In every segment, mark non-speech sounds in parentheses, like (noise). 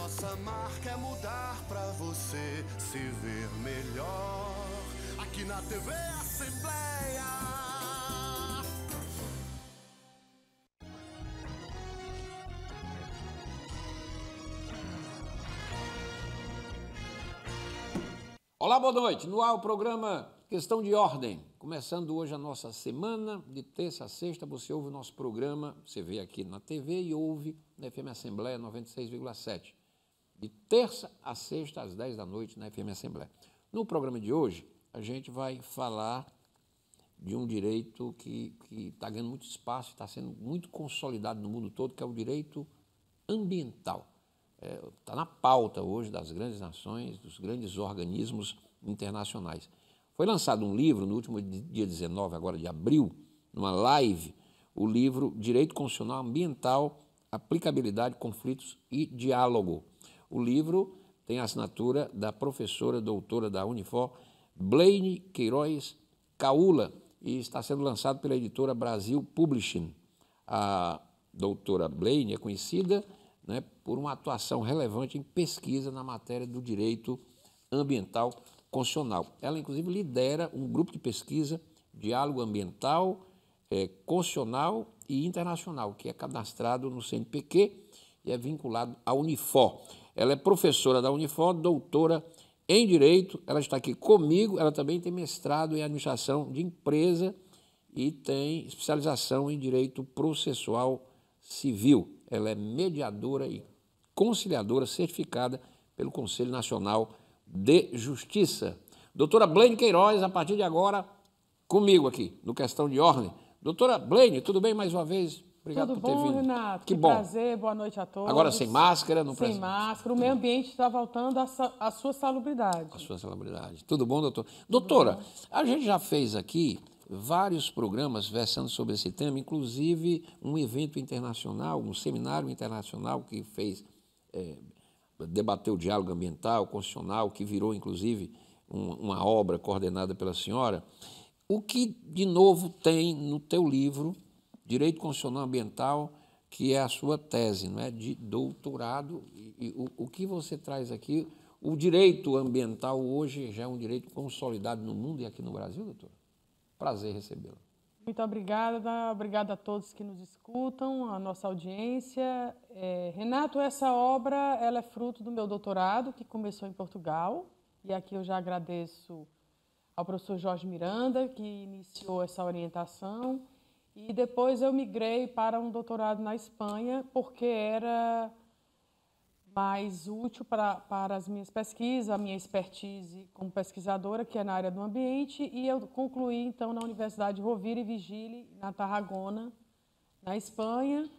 Nossa marca é mudar pra você se ver melhor. Aqui na TV Assembleia. Olá, boa noite. No ar o programa Questão de Ordem. Começando hoje a nossa semana, de terça a sexta, você ouve o nosso programa, você vê aqui na TV e ouve na FM Assembleia 96,7 de terça a sexta, às 10 da noite, na FM Assembleia. No programa de hoje, a gente vai falar de um direito que está ganhando muito espaço, está sendo muito consolidado no mundo todo, que é o direito ambiental. Está é, tá na pauta hoje das grandes nações, dos grandes organismos internacionais. Foi lançado um livro no último dia 19, agora de abril, numa live, o livro Direito Constitucional Ambiental, Aplicabilidade, Conflitos e Diálogo, o livro tem a assinatura da professora doutora da Unifor, Blaine Queiroz Caula, e está sendo lançado pela editora Brasil Publishing. A doutora Blaine é conhecida né, por uma atuação relevante em pesquisa na matéria do direito ambiental constitucional. Ela, inclusive, lidera um grupo de pesquisa, diálogo ambiental, é, constitucional e internacional, que é cadastrado no CNPq e é vinculado à Unifor. Ela é professora da Unifor, doutora em Direito, ela está aqui comigo, ela também tem mestrado em Administração de Empresa e tem especialização em Direito Processual Civil. Ela é mediadora e conciliadora certificada pelo Conselho Nacional de Justiça. Doutora Blaine Queiroz, a partir de agora, comigo aqui, no Questão de Ordem. Doutora Blaine, tudo bem mais uma vez? Obrigado Tudo por ter vindo. Renato? Que, que bom. prazer, boa noite a todos. Agora sem máscara, não presente. Sem máscara, o meio ambiente está voltando à sua salubridade. A sua salubridade. Tudo bom, doutor? Tudo Doutora, bom. a gente já fez aqui vários programas versando sobre esse tema, inclusive um evento internacional, um seminário internacional que fez, é, debateu o diálogo ambiental, constitucional, que virou, inclusive, um, uma obra coordenada pela senhora. O que, de novo, tem no teu livro direito constitucional ambiental, que é a sua tese, não é? De doutorado. E, e o, o que você traz aqui, o direito ambiental hoje já é um direito consolidado no mundo e aqui no Brasil, doutor? Prazer recebê-lo. Muito obrigada, obrigada a todos que nos escutam, a nossa audiência. É, Renato, essa obra ela é fruto do meu doutorado, que começou em Portugal, e aqui eu já agradeço ao professor Jorge Miranda, que iniciou essa orientação, e depois eu migrei para um doutorado na Espanha, porque era mais útil para, para as minhas pesquisas, a minha expertise como pesquisadora, que é na área do ambiente, e eu concluí, então, na Universidade Rovira e Vigile, na Tarragona, na Espanha,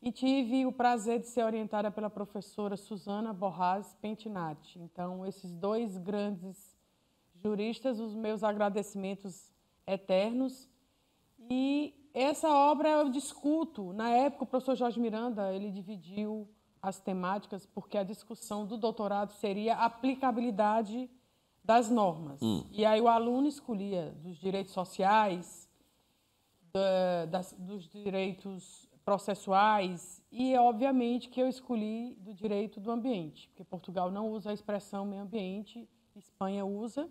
e tive o prazer de ser orientada pela professora Suzana Borras Pentinati. Então, esses dois grandes juristas, os meus agradecimentos eternos, e essa obra eu discuto. Na época, o professor Jorge Miranda ele dividiu as temáticas porque a discussão do doutorado seria a aplicabilidade das normas. Hum. E aí o aluno escolhia dos direitos sociais, da, das, dos direitos processuais e, é obviamente, que eu escolhi do direito do ambiente, porque Portugal não usa a expressão meio ambiente, Espanha usa.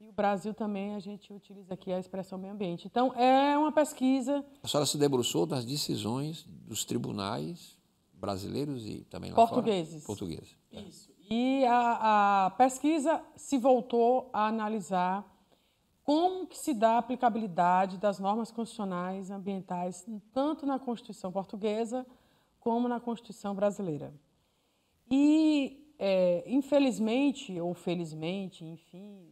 E o Brasil também, a gente utiliza aqui a expressão meio ambiente. Então, é uma pesquisa. A senhora se debruçou das decisões dos tribunais brasileiros e também lá portugueses. Fora? Portugueses. É. Isso. E a, a pesquisa se voltou a analisar como que se dá a aplicabilidade das normas constitucionais ambientais tanto na Constituição portuguesa como na Constituição brasileira. E, é, infelizmente ou felizmente, enfim,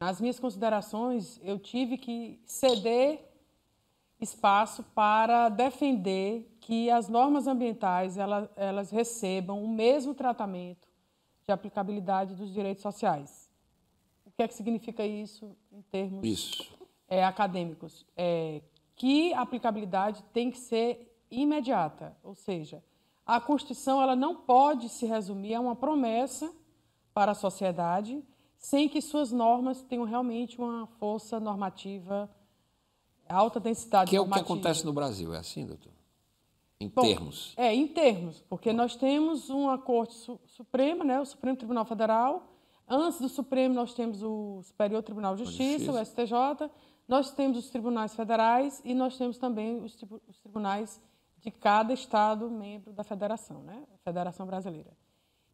nas minhas considerações, eu tive que ceder espaço para defender que as normas ambientais elas, elas recebam o mesmo tratamento de aplicabilidade dos direitos sociais. O que é que significa isso em termos isso. É, acadêmicos? É, que a aplicabilidade tem que ser imediata, ou seja, a Constituição ela não pode se resumir a uma promessa para a sociedade sem que suas normas tenham realmente uma força normativa, alta densidade que normativa. Que é o que acontece no Brasil, é assim, doutor? Em Bom, termos. É, em termos, porque nós temos uma Corte su Suprema, né, o Supremo Tribunal Federal, antes do Supremo nós temos o Superior Tribunal de Justiça, Justiça. o STJ, nós temos os tribunais federais e nós temos também os, tri os tribunais de cada estado membro da federação, né, Federação Brasileira.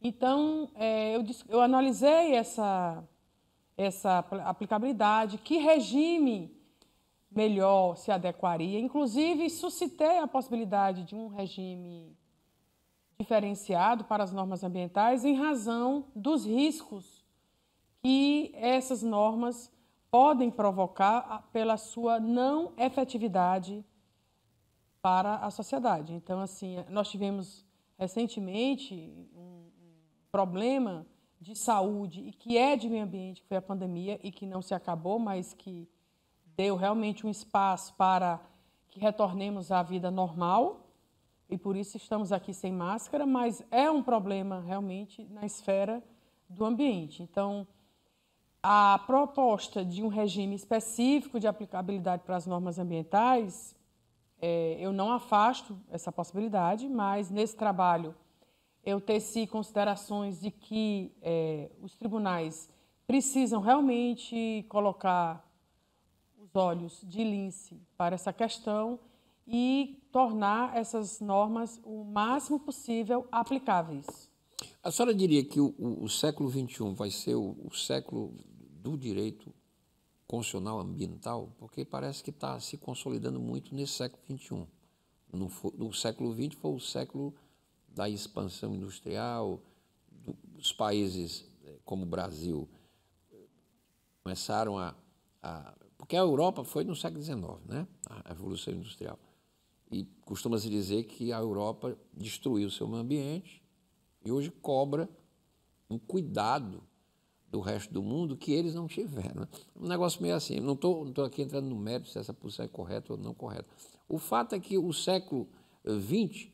Então, é, eu, eu analisei essa, essa aplicabilidade, que regime melhor se adequaria. Inclusive, suscitei a possibilidade de um regime diferenciado para as normas ambientais em razão dos riscos que essas normas podem provocar pela sua não efetividade para a sociedade. Então, assim, nós tivemos recentemente um problema de saúde e que é de meio ambiente, que foi a pandemia e que não se acabou, mas que deu realmente um espaço para que retornemos à vida normal e por isso estamos aqui sem máscara, mas é um problema realmente na esfera do ambiente. Então, a proposta de um regime específico de aplicabilidade para as normas ambientais, é, eu não afasto essa possibilidade, mas nesse trabalho eu teci considerações de que é, os tribunais precisam realmente colocar os olhos de lince para essa questão e tornar essas normas o máximo possível aplicáveis. A senhora diria que o, o, o século XXI vai ser o, o, século do direito constitucional ambiental? Porque parece que está se consolidando muito nesse século XXI. No, no século XX foi o século da expansão industrial, os países eh, como o Brasil começaram a, a, Porque a Europa foi no século XIX, né? a Revolução Industrial. E costuma-se dizer que a Europa destruiu o seu meio ambiente e hoje cobra um cuidado do resto do mundo que eles não tiveram. Né. Um negócio meio assim. Não estou aqui entrando no mérito se essa posição é correta ou não correta. O fato é que o século XX eh,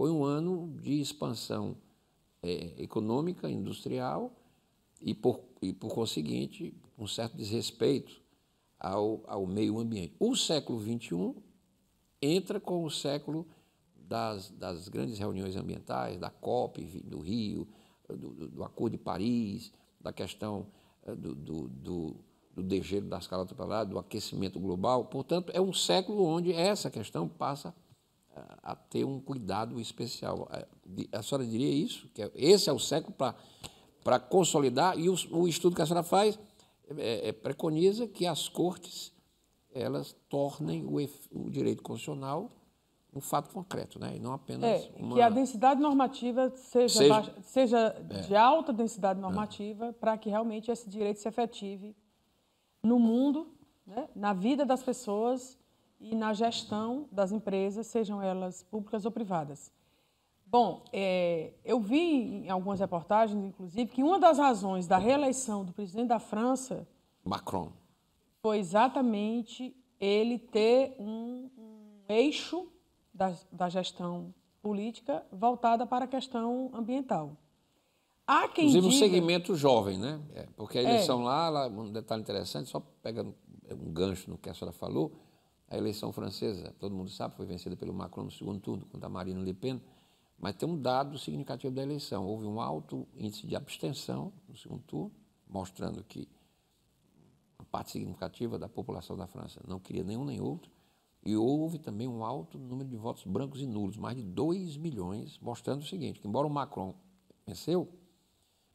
foi um ano de expansão é, econômica, industrial e por, e, por conseguinte, um certo desrespeito ao, ao meio ambiente. O século XXI entra com o século das, das grandes reuniões ambientais, da COP do Rio, do, do Acordo de Paris, da questão eh, do, do, do, do degelo da escala do aquecimento global. Portanto, é um século onde essa questão passa a ter um cuidado especial. É, a senhora diria isso? Que é, esse é o século para consolidar, e o, o, estudo que a senhora faz é, é, é preconiza que as cortes elas tornem o, o, direito constitucional um fato concreto, né? e não apenas é, uma... Que a densidade normativa seja, seja, baixa, seja é. de alta densidade normativa para que realmente esse direito se efetive no mundo, né? na vida das pessoas e na gestão das empresas, sejam elas públicas ou privadas. Bom, é, eu vi em algumas reportagens, inclusive, que uma das razões da reeleição do presidente da França. Macron. Foi exatamente ele ter um, um eixo da, da, gestão política voltada para a questão ambiental. Há quem Inclusive diga... um segmento jovem, né? É, porque a eleição é. lá, lá, um detalhe interessante, só pegando um gancho no que a senhora falou, a eleição francesa, todo mundo sabe, foi vencida pelo Macron no segundo turno contra Marine Le Pen, mas tem um dado significativo da eleição. Houve um alto índice de abstenção no segundo turno, mostrando que uma parte significativa da população da França não queria nenhum nem outro, e houve também um alto número de votos brancos e nulos, mais de 2 milhões, mostrando o seguinte, que embora o Macron venceu,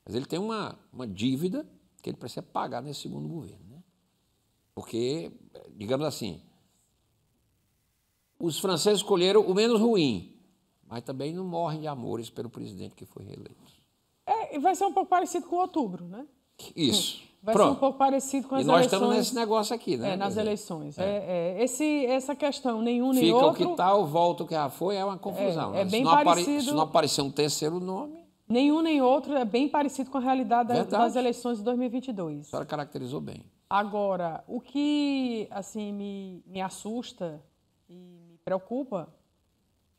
mas ele tem uma, uma dívida que ele precisa pagar nesse segundo governo. Né? Porque, digamos assim, os franceses escolheram o menos ruim, mas também não morrem de amores pelo presidente que foi reeleito. É, e vai ser um pouco parecido com outubro, né? Isso. Vai Pronto. ser um pouco parecido com as e eleições. E nós estamos nesse negócio aqui, né? É, nas eleições. É. é. É, esse, essa questão, nenhum nem Fica outro... Fica o que tal, volta tá, o que já foi, é uma é, confusão. É, né? bem se parecido... Se não aparecer um terceiro nome... Nenhum nem outro é bem parecido com a realidade Verdade. das eleições de 2022. A senhora caracterizou bem. Agora, o que assim me, me assusta e preocupa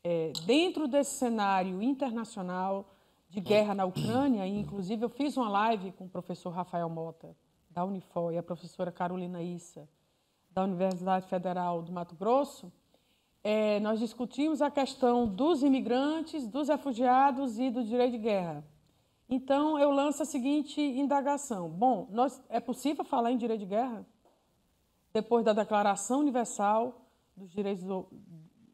é, dentro desse cenário internacional de guerra na Ucrânia, inclusive eu fiz uma live com o professor Rafael Mota, da Unifor, e a professora Carolina Issa, da Universidade Federal do Mato Grosso, é, nós discutimos a questão dos imigrantes, dos refugiados e do direito de guerra. Então, eu lanço a seguinte indagação. Bom, nós, é possível falar em direito de guerra? Depois da Declaração Universal dos Direitos,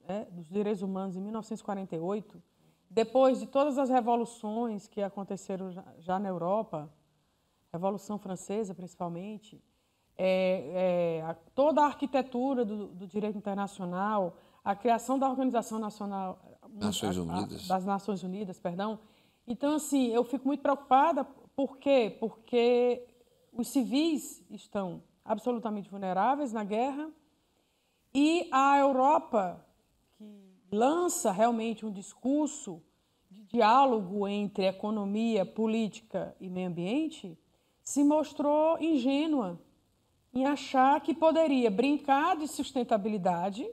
é, dos direitos Humanos em 1948, depois de todas as revoluções que aconteceram já na Europa, Revolução Francesa principalmente, é, é, a, toda a arquitetura do, do, direito internacional, a criação da Organização Nacional Nações a, a, das Nações Unidas, perdão. Então assim, eu fico muito preocupada por quê? Porque os civis estão absolutamente vulneráveis na guerra e a Europa, que lança realmente um discurso de diálogo entre economia, política e meio ambiente, se mostrou ingênua em achar que poderia brincar de sustentabilidade,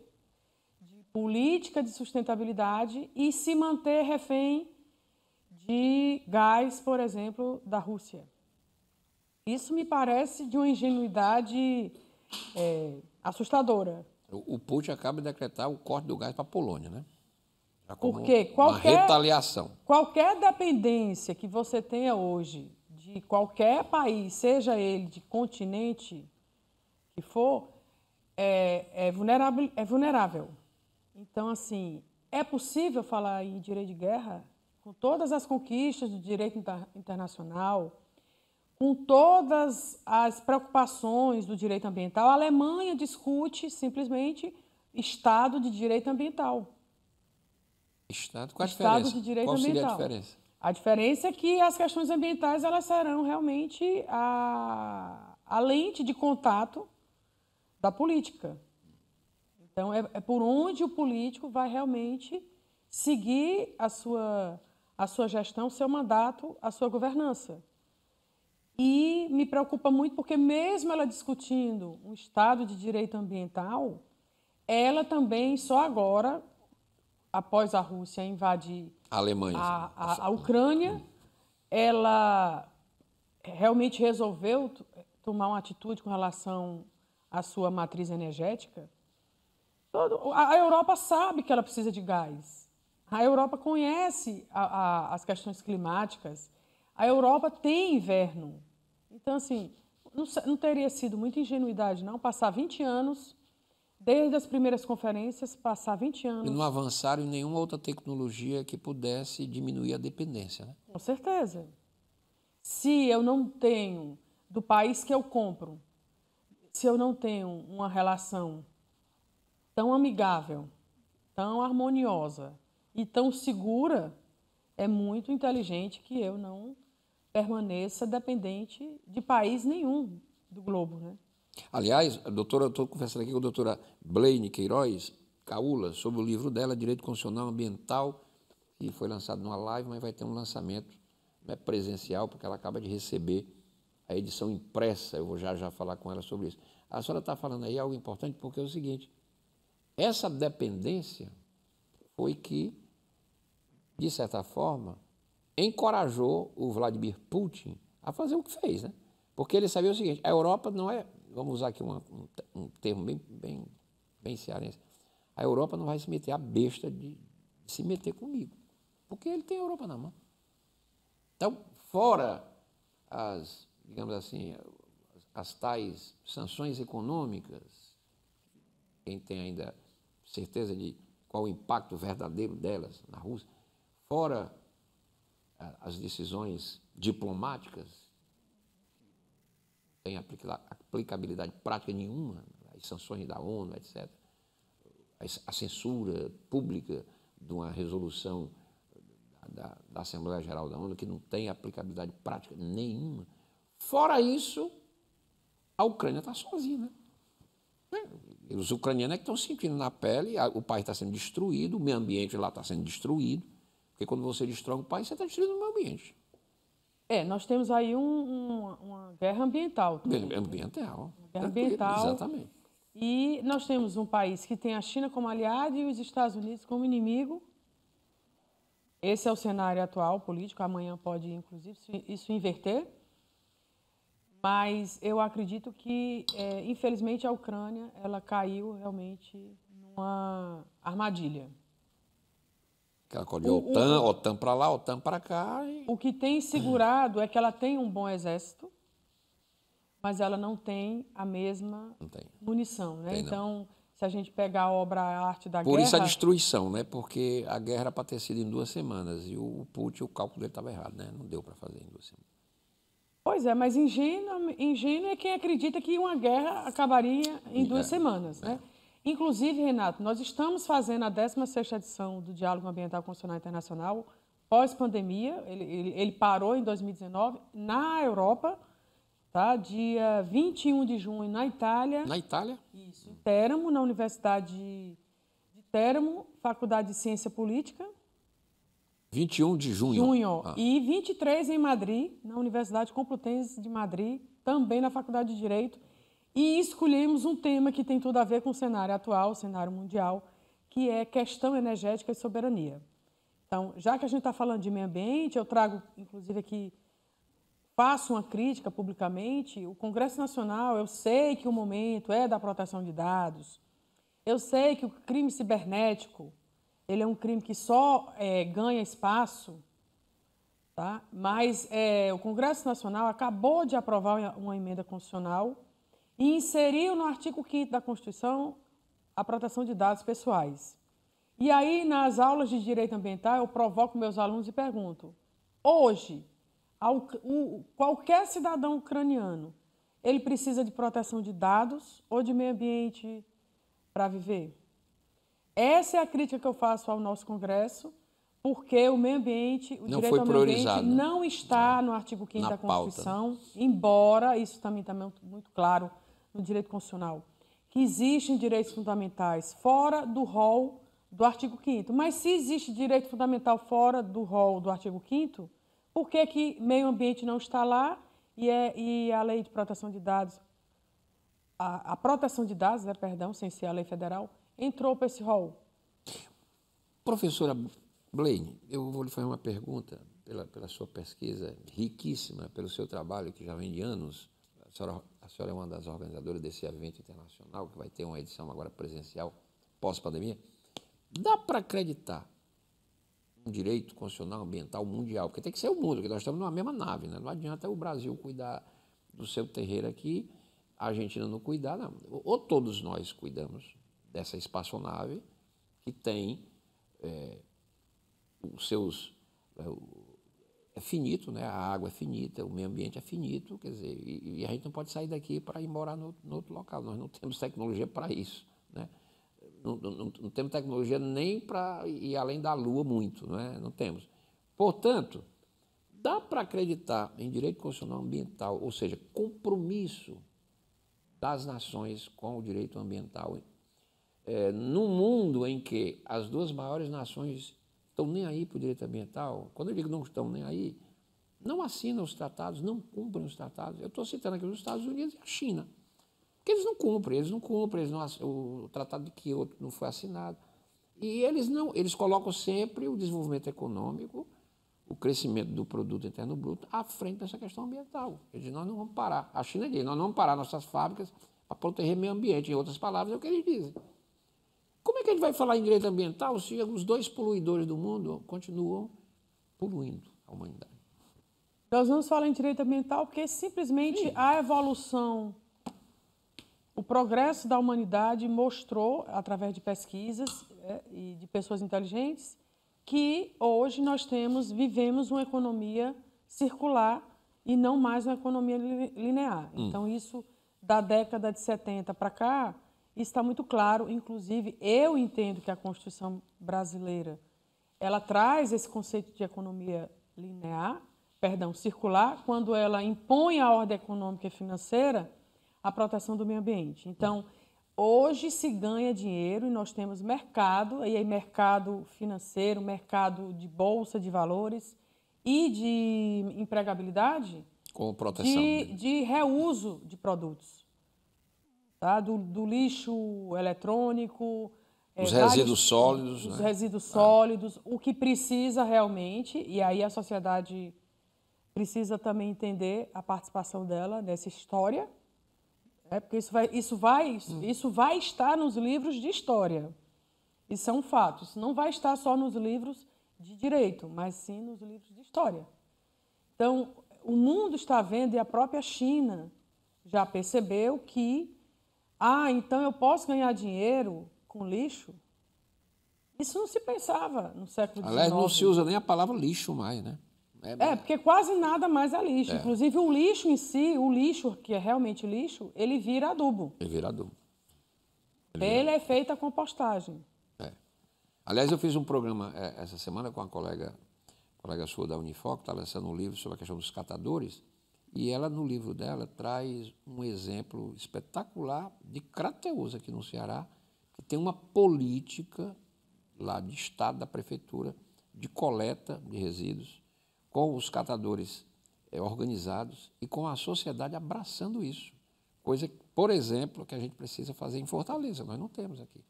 de política de sustentabilidade e se manter refém de gás, por exemplo, da Rússia. Isso me parece de uma ingenuidade é, assustadora. O, Putin acaba de decretar o corte do gás para a Polônia, né? Porque qualquer, é retaliação. qualquer dependência que você tenha hoje de qualquer país, seja ele de continente que for, é, é, vulnerável, é vulnerável. Então, assim, é possível falar em direito de guerra com todas as conquistas do direito inter, internacional, com todas as preocupações do direito ambiental, a Alemanha discute simplesmente Estado de direito ambiental. Estado, qual a Estado diferença? de direito qual ambiental. Seria a diferença? A diferença é que as questões ambientais elas serão realmente a, a lente de contato da política. Então, é, é por onde o político vai realmente seguir a sua, a sua gestão, seu mandato, a sua governança. E me preocupa muito porque, mesmo ela discutindo o Estado de Direito Ambiental, ela também, só agora, após a Rússia invadir a, Alemanha, a, a, a Ucrânia, ela realmente resolveu tomar uma atitude com relação à sua matriz energética. Todo, a Europa sabe que ela precisa de gás. A Europa conhece a, a, as questões climáticas. A Europa tem inverno. Então, assim, não, não teria sido muita ingenuidade, não, passar 20 anos, desde as primeiras conferências, passar 20 anos. E não avançaram em nenhuma outra tecnologia que pudesse diminuir a dependência, né? Com certeza. Se eu não tenho, do país que eu compro, se eu não tenho uma relação tão amigável, tão harmoniosa e tão segura, é muito inteligente que eu não permaneça dependente de país nenhum do globo. Né? Aliás, doutora, estou conversando aqui com a doutora Blaine Queiroz Caula sobre o livro dela, Direito Constitucional Ambiental, que foi lançado numa live, mas vai ter um lançamento né, presencial, porque ela acaba de receber a edição impressa. Eu vou já já falar com ela sobre isso. A senhora está falando aí algo importante, porque é o seguinte: essa dependência foi que, de certa forma, encorajou o Vladimir Putin a fazer o que fez, né? Porque ele sabia o seguinte: a Europa não é, vamos usar aqui uma, um, um, termo bem, bem, bem cearense, a Europa não vai se meter a besta de, de se meter comigo, porque ele tem a Europa na mão. Então, fora as, digamos assim, as tais sanções econômicas, quem tem ainda certeza de qual o impacto verdadeiro delas na Rússia, fora as decisões diplomáticas têm aplicabilidade prática nenhuma, as sanções da ONU, etc. A censura pública de uma resolução da, da Assembleia Geral da ONU que não tem aplicabilidade prática nenhuma. Fora isso, a Ucrânia está sozinha. Né? É, os ucranianos é que estão sentindo na pele, o país está sendo destruído, o meio ambiente lá está sendo destruído. Porque quando você destrói um país, você está destruindo o meio ambiente. É, nós temos aí um, um, uma guerra ambiental. Também, ambiental. Guerra ambiental. Exatamente. E nós temos um país que tem a China como aliado e os Estados Unidos como inimigo. Esse é o cenário atual político. Amanhã pode, inclusive, isso inverter. Mas eu acredito que, é, infelizmente, a Ucrânia ela caiu realmente numa armadilha. Que ela colhia o, OTAN, o... OTAN para lá, OTAN para cá. E... O que tem segurado é que ela tem um bom exército, mas ela não tem a mesma tem. munição. Né? Tem, então, se a gente pegar a obra a Arte da Por Guerra... Por isso a destruição, né? porque a guerra era para ter sido em duas semanas e o Putin, o cálculo dele estava errado, né? não deu para fazer em duas semanas. Pois é, mas ingênuo, ingênuo é quem acredita que uma guerra acabaria em duas é, semanas, né? É. Inclusive, Renato, nós estamos fazendo a 16ª edição do Diálogo Ambiental Constitucional Internacional pós-pandemia, ele, ele, ele, parou em 2019, na Europa, tá? dia 21 de junho, na Itália. Na Itália? Isso, em Teramo, na Universidade de Teramo, Faculdade de Ciência Política. 21 de junho? Junho, ah. e 23 em Madrid, na Universidade Complutense de Madrid, também na Faculdade de Direito e escolhemos um tema que tem tudo a ver com o cenário atual, o cenário mundial, que é questão energética e soberania. Então, já que a gente está falando de meio ambiente, eu trago, inclusive, aqui, faço uma crítica publicamente. O Congresso Nacional, eu sei que o momento é da proteção de dados, eu sei que o crime cibernético ele é um crime que só é, ganha espaço, tá? mas é, o Congresso Nacional acabou de aprovar uma emenda constitucional e inseriu no artigo 5 da Constituição a proteção de dados pessoais. E aí, nas aulas de direito ambiental, eu provoco meus alunos e pergunto: hoje, ao, o, qualquer cidadão ucraniano, ele precisa de proteção de dados ou de meio ambiente para viver? Essa é a crítica que eu faço ao nosso Congresso, porque o meio ambiente, o não direito ao meio ambiente não está no artigo 5 da Constituição, pauta. embora isso também está muito claro no direito constitucional, que existem direitos fundamentais fora do rol do artigo 5 Mas se existe direito fundamental fora do rol do artigo 5 por que, que meio ambiente não está lá e, é, e a lei de proteção de dados, a, a proteção de dados, né, perdão, sem ser a lei federal, entrou para esse rol? Professora Blaine, eu vou lhe fazer uma pergunta pela, pela sua pesquisa riquíssima, pelo seu trabalho que já vem de anos. A senhora senhora é uma das organizadoras desse evento internacional, que vai ter uma edição agora presencial pós-pandemia. Dá para acreditar um direito constitucional ambiental mundial, porque tem que ser o mundo, porque nós estamos numa mesma nave, né? não adianta o Brasil cuidar do seu terreiro aqui, a Argentina não cuidar, não. Ou todos nós cuidamos dessa espaçonave que tem é, os seus. Eh, é finito, né? a água é finita, o meio ambiente é finito, quer dizer, e, e a gente não pode sair daqui para ir morar no, no, outro local. Nós não temos tecnologia para isso. Né? Não, não, não, temos tecnologia nem para ir além da Lua muito, né? não temos. Portanto, dá para acreditar em direito constitucional ambiental, ou seja, compromisso das nações com o direito ambiental. É, num mundo em que as duas maiores nações estão nem aí para o direito ambiental, quando eu digo não estão nem aí, não assinam os tratados, não cumprem os tratados. Eu estou citando aqui os Estados Unidos e a China. Porque eles não cumprem, eles não cumprem, eles não, o Tratado de Kyoto não foi assinado. E eles não, eles colocam sempre o desenvolvimento econômico, o crescimento do produto interno bruto à frente dessa questão ambiental. Eles dizem, nós não vamos parar. A China diz, nós não vamos parar nossas fábricas para proteger o meio ambiente. Em outras palavras, é o que eles dizem que ele vai falar em direito ambiental se os dois poluidores do mundo continuam poluindo a humanidade? Nós vamos falar em direito ambiental porque simplesmente Sim. a evolução, o progresso da humanidade mostrou, através de pesquisas é, e de pessoas inteligentes, que hoje nós temos, vivemos uma economia circular e não mais uma economia linear. Hum. Então, isso da década de 70 para cá, está muito claro, inclusive eu entendo que a Constituição brasileira ela traz esse conceito de economia linear, perdão, circular, quando ela impõe à ordem econômica e financeira a proteção do meio ambiente. Então, hoje se ganha dinheiro e nós temos mercado, e aí mercado financeiro, mercado de bolsa de valores e de empregabilidade, com proteção de, de reuso de produtos tá? do, do lixo eletrônico. É, os resíduos vários, sólidos. Os né? resíduos é. sólidos, ah. o que precisa realmente, e aí a sociedade precisa também entender a participação dela nessa história, é né? porque isso vai, isso, vai, isso, hum. isso vai estar nos livros de história. E são fatos. Não vai estar só nos livros de direito, mas sim nos livros de história. Então, o mundo está vendo e a própria China já percebeu que ah, então eu posso ganhar dinheiro com lixo? Isso não se pensava no século XIX. Aliás, não se usa nem a palavra lixo mais, né? É, é porque quase nada mais é lixo. É. Inclusive, o lixo em si, o lixo que é realmente lixo, ele vira adubo. Ele vira adubo. Ele, é feito a compostagem. É. Aliás, eu fiz um programa é, essa semana com uma colega, colega sua da Unifoc, que está lançando um livro sobre a questão dos catadores. E ela, no livro dela, traz um exemplo espetacular de Crateus aqui no Ceará, que tem uma política lá de Estado, da Prefeitura, de coleta de resíduos, com os catadores é, organizados e com a sociedade abraçando isso. Coisa, por exemplo, que a gente precisa fazer em Fortaleza, nós não temos aqui.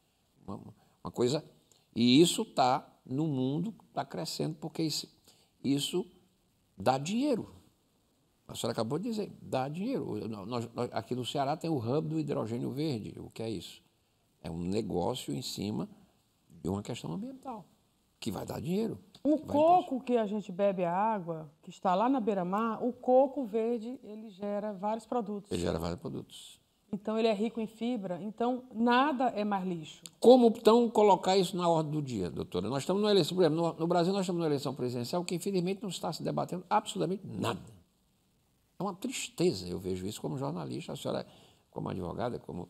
Uma, uma coisa. E isso está no mundo, está crescendo, porque isso, isso dá dinheiro. A senhora acabou de dizer, dá dinheiro. Nós, nós, aqui no Ceará tem o hub do hidrogênio verde. O que é isso? É um negócio em cima de uma questão ambiental, que vai dar dinheiro. O coco que a gente bebe a água, que está lá na beira-mar, o coco verde, ele gera vários produtos. Ele gera vários produtos. Então ele é rico em fibra, então nada é mais lixo. Como então colocar isso na ordem do dia, doutora? Nós estamos numa eleição, no, no Brasil nós estamos numa eleição presidencial que infelizmente não está se debatendo absolutamente nada. É uma tristeza, eu vejo isso como jornalista, a senhora é como advogada, como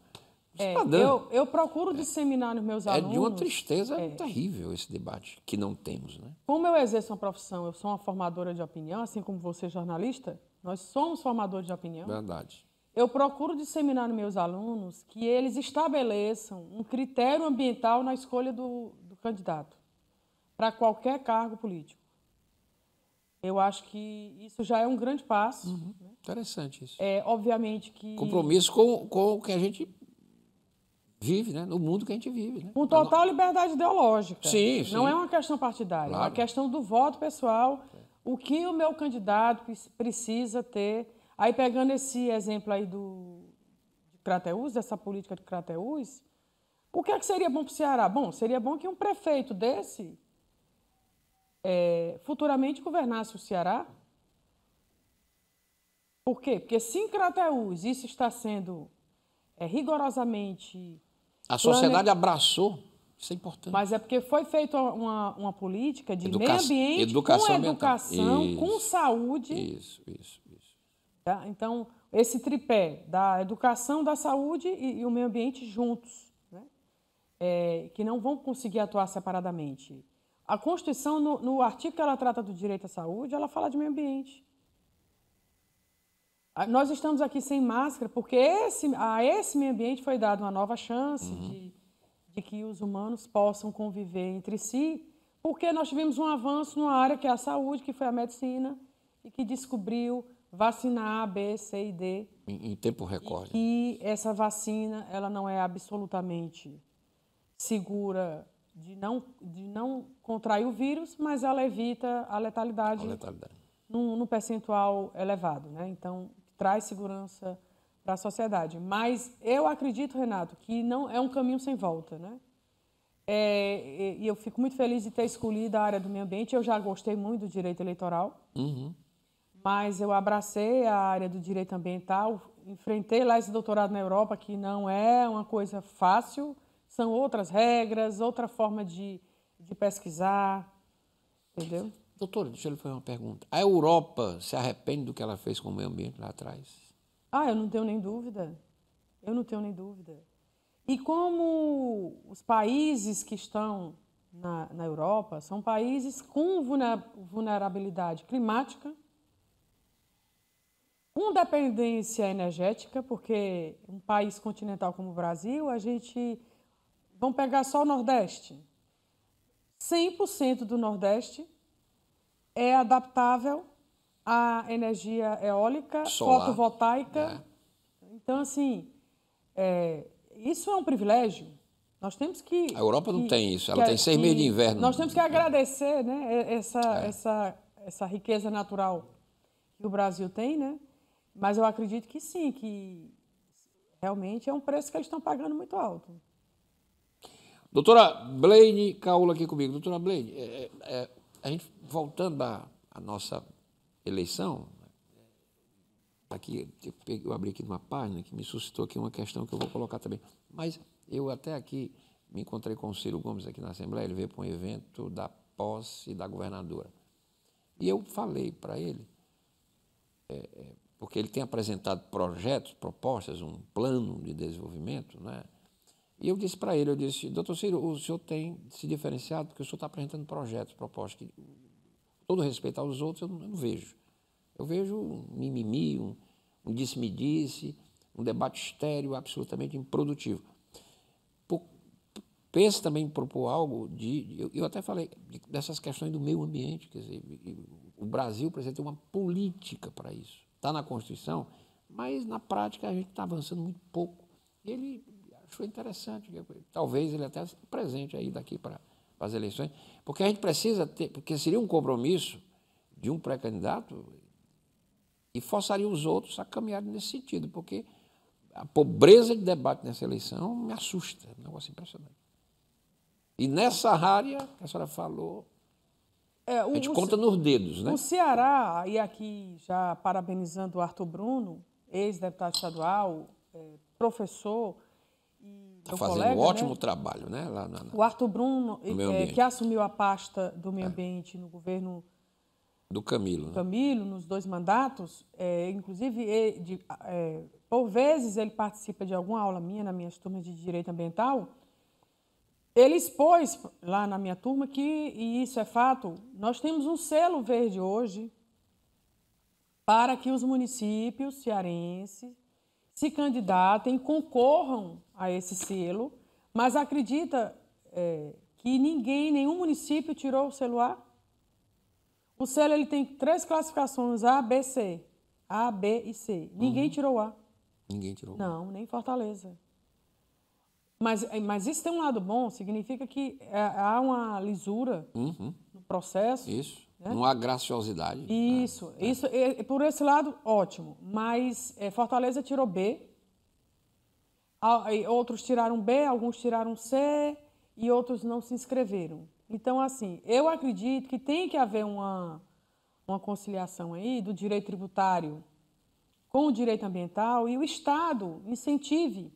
é, eu, eu, procuro disseminar nos meus alunos. É de uma tristeza é, terrível esse debate que não temos, né? Como eu exerço uma profissão, eu sou uma formadora de opinião, assim como você, jornalista, nós somos formadores de opinião. Verdade. Eu procuro disseminar nos meus alunos que eles estabeleçam um critério ambiental na escolha do, do candidato para qualquer cargo político. Eu acho que isso já é um grande passo. Uhum. Né? Interessante isso. É, obviamente que. Compromisso com, com o que a gente vive, né? No mundo que a gente vive. Né? Com total liberdade ideológica. Sim, sim. Não é uma questão partidária, claro. é uma questão do voto pessoal. O que o meu candidato precisa ter. Aí, pegando esse exemplo aí do de Crateus, dessa política de Crateus, o que, é que seria bom para o Ceará? Bom, seria bom que um prefeito desse é, futuramente governasse o Ceará? Por quê? Porque se em Crateus isso está sendo é, rigorosamente. A sociedade plane... abraçou. Isso é importante. Mas é porque foi feita uma, uma política de Educa... meio ambiente educação com educação, isso, com saúde. Isso, isso, isso. Tá? Então, esse tripé da educação, da saúde e, e o meio ambiente juntos, né? É, que não vão conseguir atuar separadamente. A Constituição, no, no, artigo que ela trata do direito à saúde, ela fala de meio ambiente. Ah, nós estamos aqui sem máscara porque esse, a esse meio ambiente foi dada uma nova chance uhum. de, de que os humanos possam conviver entre si, porque nós tivemos um avanço numa área que é a saúde, que foi a medicina, e que descobriu vacina A, B, C e D. Em, em tempo recorde. E essa vacina, ela não é absolutamente segura de não, de não contrair o vírus, mas ela evita a letalidade, a letalidade. Num, num percentual elevado. Né? Então, traz segurança para a sociedade. Mas eu acredito, Renato, que não é um caminho sem volta. Né? É, e eu fico muito feliz de ter escolhido a área do meio ambiente. Eu já gostei muito do direito eleitoral, uhum. mas eu abracei a área do direito ambiental, enfrentei lá esse doutorado na Europa, que não é uma coisa fácil são outras regras, outra forma de, de pesquisar, entendeu? Doutora, deixa eu lhe fazer uma pergunta. A Europa se arrepende do que ela fez com o meio ambiente lá atrás? Ah, eu não tenho nem dúvida. Eu não tenho nem dúvida. E como os países que estão na, na Europa são países com vulnerabilidade climática, com dependência energética, porque um país continental como o Brasil, a gente Vamos pegar só o Nordeste? 100% do Nordeste é adaptável à energia eólica, Solar. fotovoltaica. Né? Então, assim, é, isso é um privilégio. Nós temos que. A Europa não que, tem isso, ela que, tem seis meses de inverno. Nós temos que agradecer né, essa, é. essa, essa riqueza natural que o Brasil tem, né? Mas eu acredito que sim, que realmente é um preço que eles estão pagando muito alto. Doutora Blaine Caula aqui comigo. Doutora Blaine, é, é, é, a gente voltando à, à nossa eleição, tá aqui, eu, peguei, eu abri aqui uma página que me suscitou aqui uma questão que eu vou colocar também. Mas eu até aqui me encontrei com o Ciro Gomes aqui na Assembleia, ele veio para um evento da posse da governadora. E eu falei para ele, é, é, porque ele tem apresentado projetos, propostas, um plano de desenvolvimento, né? E eu disse para ele, eu disse, doutor Ciro, o senhor tem se diferenciado porque o senhor está apresentando projetos, propostas que, todo respeito aos outros, eu não, eu não vejo. Eu vejo um mimimi, um, um disse-me-disse, um debate estéreo, absolutamente improdutivo. pense também em propor algo de... Eu, eu até falei dessas questões do meio ambiente, quer dizer, o Brasil precisa ter uma política para isso. Está na Constituição, mas na prática a gente está avançando muito pouco. Ele foi interessante. Talvez ele até presente aí daqui para as eleições, porque a gente precisa ter, porque seria um compromisso de um pré-candidato e forçaria os outros a caminhar nesse sentido, porque a pobreza de debate nessa eleição me assusta, é um negócio impressionante. E nessa área que a senhora falou, é, o, a gente conta nos dedos, né? O Ceará, e aqui já parabenizando o Arthur Bruno, ex-deputado estadual, é, professor, está fazendo colega, um né? ótimo né? trabalho, né? Lá na, na, o Arthur Bruno, é, que assumiu a pasta do meio é. ambiente é. no governo do Camilo, né? Camilo, nos dois mandatos, é, inclusive, de, é, por vezes ele participa de alguma aula minha, na minhas turmas de direito ambiental. Ele expôs lá na minha turma que, e isso é fato, nós temos um selo verde hoje para que os municípios cearenses se candidatem, concorram a esse selo, mas acredita é, que ninguém, nenhum município tirou o selo A? O selo ele tem três classificações, A, B, C. A, B e C. Ninguém uhum. tirou A. Ninguém tirou Não, nem Fortaleza. Mas, é, mas isso tem um lado bom, significa que é, há uma lisura uhum. no processo. Isso. Né? Não há graciosidade. Isso, né? isso é, por esse lado, ótimo. Mas é, Fortaleza tirou B, outros tiraram B, alguns tiraram C e outros não se inscreveram. Então, assim, eu acredito que tem que haver uma, uma conciliação aí do direito tributário com o direito ambiental e o Estado incentive,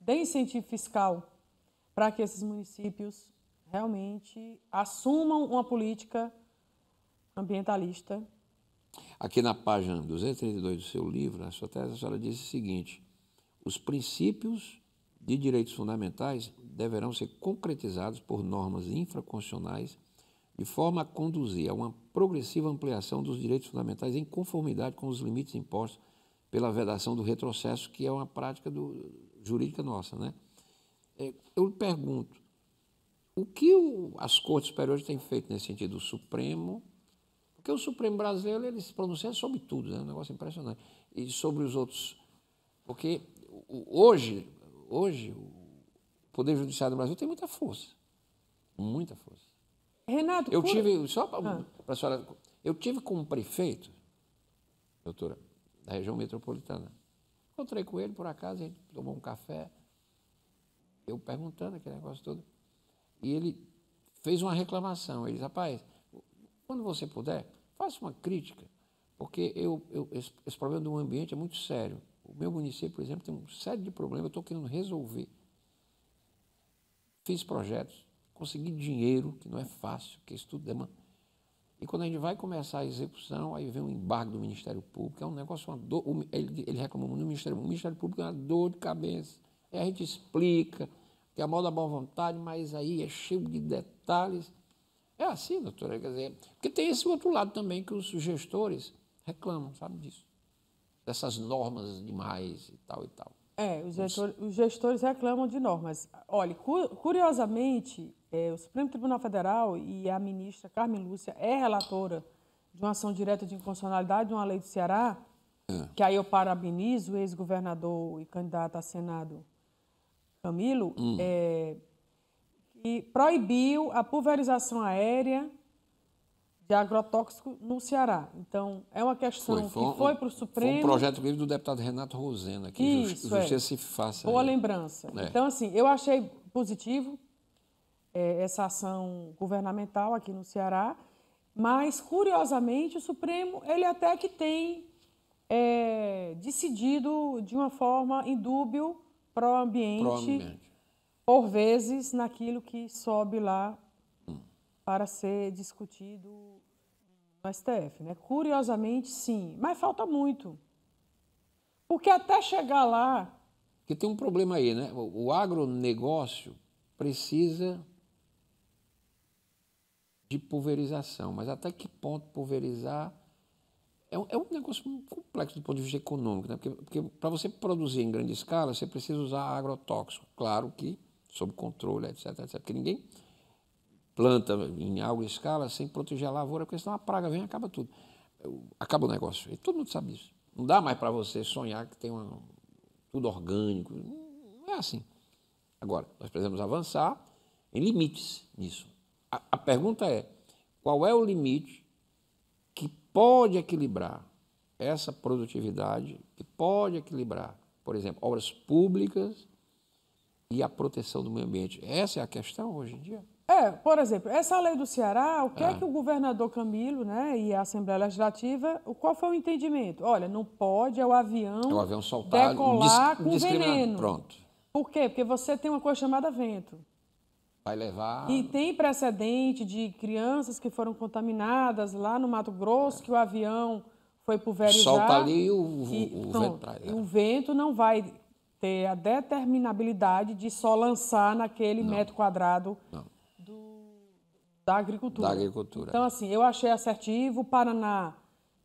dê incentivo fiscal para que esses municípios realmente assumam uma política ambientalista. Aqui na página 232 do seu livro, a sua tese, a senhora diz o seguinte: os princípios de direitos fundamentais deverão ser concretizados por normas infraconstitucionais de forma a conduzir a uma progressiva ampliação dos direitos fundamentais em conformidade com os limites impostos pela vedação do retrocesso, que é uma prática do, jurídica nossa. Né? É, eu lhe pergunto, o que o, as cortes superiores têm feito nesse sentido? O Supremo porque o Supremo brasileiro ele se pronuncia sobre tudo, né? é né? um negócio impressionante. E sobre os outros. Porque hoje, hoje o Poder Judiciário do Brasil tem muita força. Muita força. Renato, eu por... tive, só para ah. a senhora, eu tive com um prefeito, doutora, da região metropolitana. Encontrei com ele, por acaso, a gente tomou um café, eu perguntando aquele negócio todo. E ele fez uma reclamação. Ele disse, rapaz, quando você puder, faça uma crítica, porque eu, eu, esse, esse, problema do ambiente é muito sério. O meu município, por exemplo, tem um série de problemas, eu estou querendo resolver. Fiz projetos, consegui dinheiro, que não é fácil, que isso tudo demanda. E quando a gente vai começar a execução, aí vem um embargo do Ministério Público, é um negócio, uma dor, ele, ele reclamou no Ministério Público, o Ministério Público é uma dor de cabeça. Aí a gente explica, que é a mal da boa vontade, mas aí é cheio de detalhes é assim, doutora, quer dizer, porque tem esse outro lado também que os gestores reclamam, sabe disso? Dessas normas demais e tal e tal. É, os, gestor, os gestores reclamam de normas. Olha, curiosamente, é, o Supremo Tribunal Federal e a ministra Carmen Lúcia é relatora de uma ação direta de inconstitucionalidade de uma lei do Ceará, é. que aí eu parabenizo o ex-governador e candidato a Senado Camilo, hum. é, que proibiu a pulverização aérea de agrotóxico no Ceará. Então, é uma questão foi, foi, que foi para o Supremo. Foi um projeto mesmo do deputado Renato Rosena, que Isso, é. justiça é. se faça. Boa aí. lembrança. É. Então, assim, eu achei positivo é, essa ação governamental aqui no Ceará, mas, curiosamente, o Supremo, ele até que tem é, decidido de uma forma indúbio pró-ambiente por vezes, naquilo que sobe lá para ser discutido no STF. Né? Curiosamente, sim, mas falta muito. Porque até chegar lá. Porque tem um problema aí, né? O agronegócio precisa de pulverização, mas até que ponto pulverizar é um, é negócio complexo do ponto de vista econômico, né? porque para você produzir em grande escala, você precisa usar agrotóxico. Claro que sob controle, etc, etc. Porque ninguém planta em alta escala sem proteger a lavoura, porque senão a praga vem e acaba tudo. Acaba o negócio. E todo mundo sabe isso. Não dá mais para você sonhar que tem uma, tudo orgânico. Não é assim. Agora, nós precisamos avançar em limites nisso. A, a pergunta é: qual é o limite que pode equilibrar essa produtividade, que pode equilibrar, por exemplo, obras públicas e a proteção do meio ambiente. Essa é a questão hoje em dia. É, por exemplo, essa lei do Ceará, o que é, é que o governador Camilo né, e a Assembleia Legislativa, qual foi o entendimento? Olha, não pode é o avião, é avião decolar com veneno. Pronto. Por quê? Porque você tem uma coisa chamada vento. Vai levar. E tem precedente de crianças que foram contaminadas lá no Mato Grosso, é. que o avião foi pulverizado. Solta ali o, e, o, o vento traz. É. O vento não vai ter a determinabilidade de só lançar naquele não, metro quadrado do, da, agricultura. da, agricultura. Então, assim, eu achei assertivo. O Paraná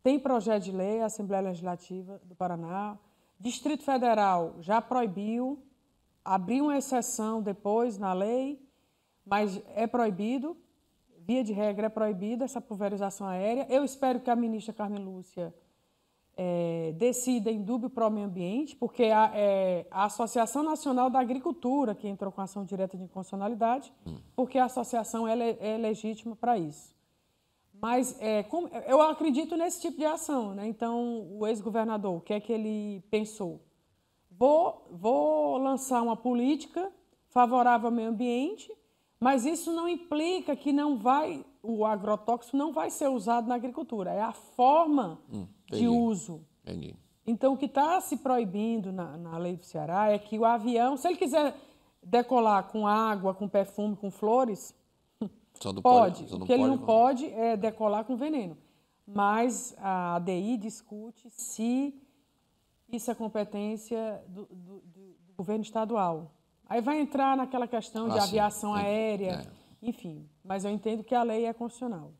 tem projeto de lei, a Assembleia Legislativa do Paraná. Distrito Federal já proibiu, abriu uma exceção depois na lei, mas é proibido. Via de regra é proibida essa pulverização aérea. Eu espero que a ministra Carmen Lúcia é, decida em dúvida para o meio ambiente, porque a, é, a, Associação Nacional da Agricultura que entrou com ação direta de inconstitucionalidade, hum. porque a associação é, é legítima para isso. Mas eh, como, eu acredito nesse tipo de ação. Né? Então, o ex-governador, o que é que ele pensou? Vou, vou lançar uma política favorável ao meio ambiente, mas isso não implica que não vai o agrotóxico não vai ser usado na agricultura. É a forma hum Entendi. de uso. Entendi. Então, o que está se proibindo na, na lei do Ceará é que o avião, se ele quiser decolar com água, com perfume, com flores, (laughs) pode. pode. o que ele não pode é decolar com veneno. Mas a ADI discute se isso é competência do, do, do governo estadual. Aí vai entrar naquela questão ah, de aviação sim. aérea, é. enfim. Mas eu entendo que a lei é constitucional.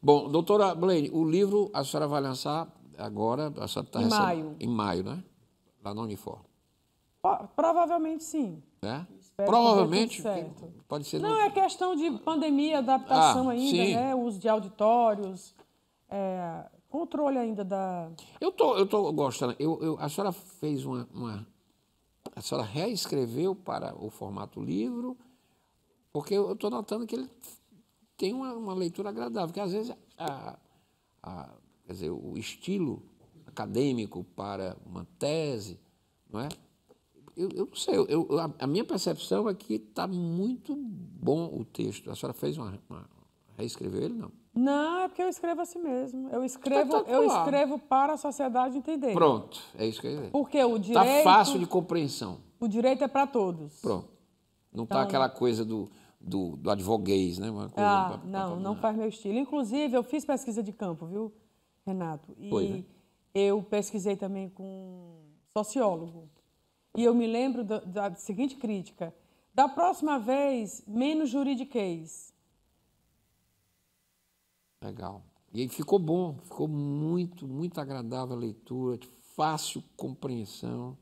Bom, doutora Blaine, o livro a senhora vai lançar agora, essa tá em recebendo, maio. Em maio, né? Lá na Unifor. Provavelmente sim. É? Provavelmente pode ser. Não, no... é questão de pandemia, adaptação ah, ainda, sim. né? Uso de auditórios, é, controle ainda da. Eu tô, eu tô gostando. Eu, eu a senhora fez uma, uma, A senhora reescreveu para o formato livro, porque eu estou notando que ele tem uma, uma leitura agradável, porque às vezes a, a quer dizer, o estilo acadêmico para uma tese, não é? Eu, eu não sei, eu, a, minha percepção é que está muito bom o texto. A senhora fez uma, uma reescreveu ele não? Não, é porque eu escrevo assim mesmo. Eu escrevo, eu escrevo para a sociedade entender. Pronto, é isso que eu ia dizer. Porque o tá direito. Está fácil de compreensão. O direito é para todos. Pronto. Não está então, aquela coisa do, do, do advoguês, né? Uma coisa ah, pra, pra, pra, não, não faz meu estilo. Inclusive, eu fiz pesquisa de campo, viu? Renato. E Foi, né? eu pesquisei também com um sociólogo. E eu me lembro da, da seguinte crítica: da próxima vez, menos juridiquês. Legal. E aí ficou bom, ficou muito, muito agradável a leitura, de fácil compreensão.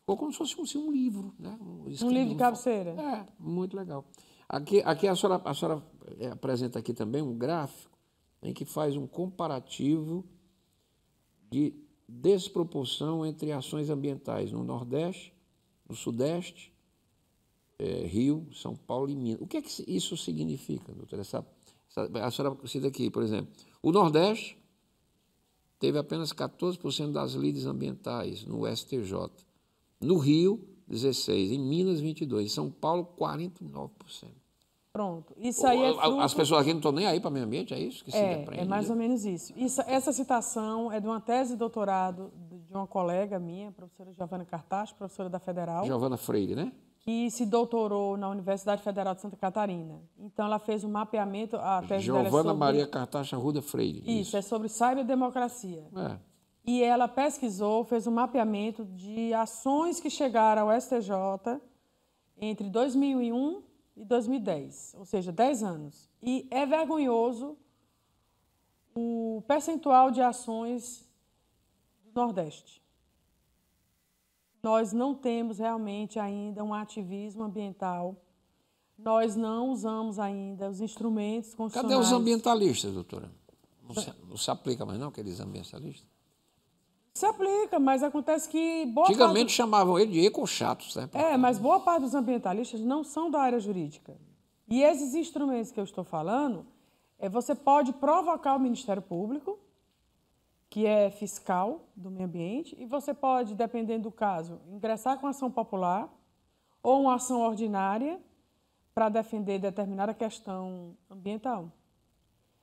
Ficou como se fosse assim, um livro, né? Um, um livro de cabeceira. É, muito legal. Aqui, aqui a senhora, a senhora é, apresenta aqui também um gráfico em que faz um comparativo de desproporção entre ações ambientais no Nordeste, no Sudeste, é, Rio, São Paulo e Minas. O que é que isso significa, doutora? Essa, essa, a senhora cita aqui, por exemplo, o Nordeste teve apenas 14% das lides ambientais no STJ. No Rio, 16%, em Minas, 22%, em São Paulo, 49%. Pronto. Isso aí é fruto... As pessoas aqui não estão nem aí para o meio ambiente, é isso que se é, depreende? É mais né? ou menos isso. isso. Essa citação é de uma tese de doutorado de uma colega minha, professora Giovana Cartaz, professora da Federal. Giovana Freire, né? Que se doutorou na Universidade Federal de Santa Catarina. Então, ela fez um mapeamento, a tese Giovana dela é sobre... Maria Cartaz Arruda Freire. Isso, isso, é sobre cyberdemocracia É. E ela pesquisou, fez um mapeamento de ações que chegaram ao STJ entre 2001 de 2010, ou seja, 10 anos. E é vergonhoso o percentual de ações do Nordeste. Nós não temos realmente ainda um ativismo ambiental. Nós não usamos ainda os instrumentos constitucionais. Cadê os ambientalistas, doutora? Não se, não se aplica mais não aqueles ambientalistas? Se aplica, mas acontece que boa Antigamente parte... chamavam ele de eco-chatos, né? É, mas boa parte dos ambientalistas não são da área jurídica. E esses instrumentos que eu estou falando, é, você pode provocar o Ministério Público, que é fiscal do meio ambiente, e você pode, dependendo do caso, ingressar com ação popular ou uma ação ordinária para defender determinada questão ambiental.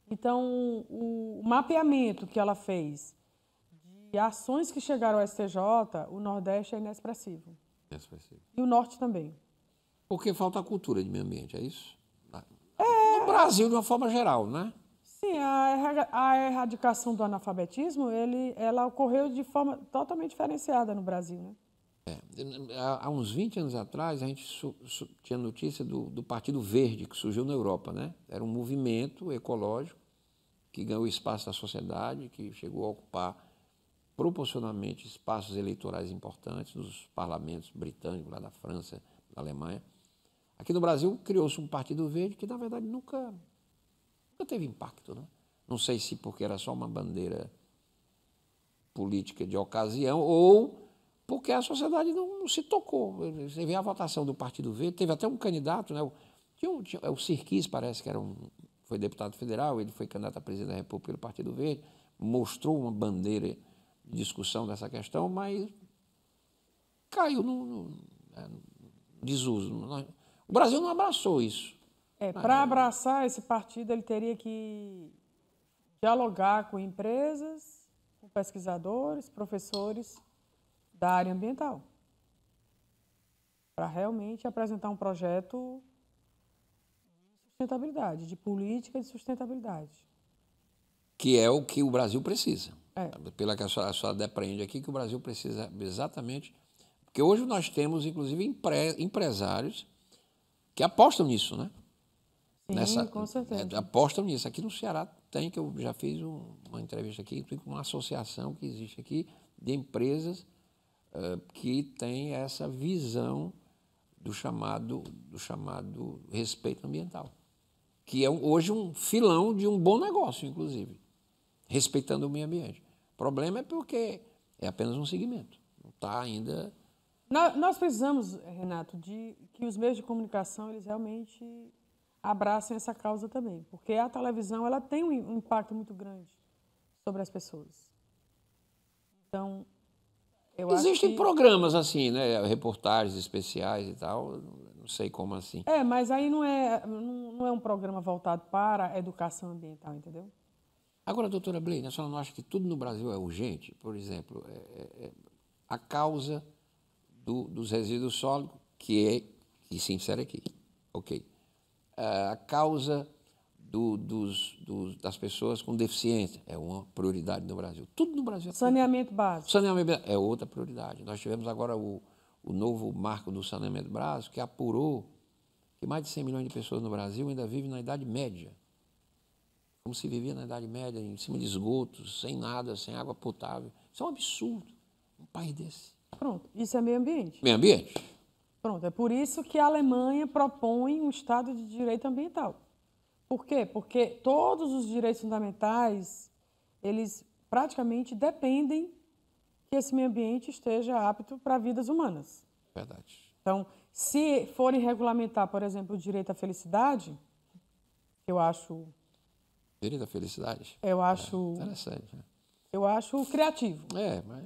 Então, o mapeamento que ela fez e ações que chegaram ao STJ, o Nordeste é inexpressivo. Inexpressivo. E o Norte também. Porque falta a cultura de meio ambiente, é isso? É... No Brasil, de uma forma geral, né? Sim, a, erradicação do analfabetismo, ele, ela ocorreu de forma totalmente diferenciada no Brasil, né? É, há uns 20 anos atrás, a gente su, su, tinha notícia do, do, Partido Verde, que surgiu na Europa. Né? Era um movimento ecológico que ganhou espaço na sociedade, que chegou a ocupar proporcionalmente espaços eleitorais importantes nos parlamentos britânicos, lá da França, da Alemanha. Aqui no Brasil criou-se um Partido Verde que, na verdade, nunca, nunca teve impacto. Né? Não sei se porque era só uma bandeira política de ocasião ou porque a sociedade não, não se tocou. Você vê a votação do Partido Verde, teve até um candidato, né? o, tinha um, tinha, é o Sirquis, parece que era um, foi deputado federal, ele foi candidato a presidente da República pelo Partido Verde, mostrou uma bandeira discussão dessa questão, mas caiu no, no, né, no desuso. O Brasil não abraçou isso. É, né? para abraçar esse partido, ele teria que dialogar com empresas, com pesquisadores, professores da área ambiental, para realmente apresentar um projeto de sustentabilidade, de política de sustentabilidade. Que é o que o Brasil precisa. É. Pela que a senhora, a senhora depreende aqui, que o Brasil precisa exatamente. Porque hoje nós temos, inclusive, empre, empresários que apostam nisso, né? Sim, Nessa, com certeza. É, apostam nisso. Aqui no Ceará tem, que eu já fiz um, uma entrevista aqui com uma associação que existe aqui de empresas uh, que tem essa visão do chamado, do chamado respeito ambiental, que é hoje um filão de um bom negócio, inclusive respeitando o meio ambiente. O problema é porque é apenas um segmento, não está ainda. Nós precisamos, Renato, de que os meios de comunicação eles realmente abracem essa causa também, porque a televisão ela tem um impacto muito grande sobre as pessoas. Então, Existem que... programas assim, né? Reportagens especiais e tal. Não sei como assim. É, mas aí não é, não, não é um programa voltado para a educação ambiental, entendeu? Agora, doutora Blaine, a senhora não acha que tudo no Brasil é urgente? Por exemplo, é, é, é a causa do, dos resíduos sólidos, que é, e se insere aqui, ok. É, a causa do, dos, dos, das pessoas com deficiência é uma prioridade no Brasil. Tudo no Brasil. É saneamento básico. Saneamento é outra prioridade. Nós tivemos agora o, o novo marco do saneamento básico, que apurou que mais de 100 milhões de pessoas no Brasil ainda vivem na idade média como se vivia na Idade Média, em cima de esgotos, sem nada, sem água potável. Isso é um absurdo. Um país desse. Pronto, isso é meio ambiente. Meio ambiente. Pronto, é por isso que a Alemanha propõe um Estado de direito ambiental. Por quê? Porque todos os direitos fundamentais, eles praticamente dependem que esse meio ambiente esteja apto para vidas humanas. Verdade. Então, se forem regulamentar, por exemplo, o direito à felicidade, eu acho Teoria da felicidade? Eu é, acho. É, interessante. Né? Eu acho criativo. É, mas.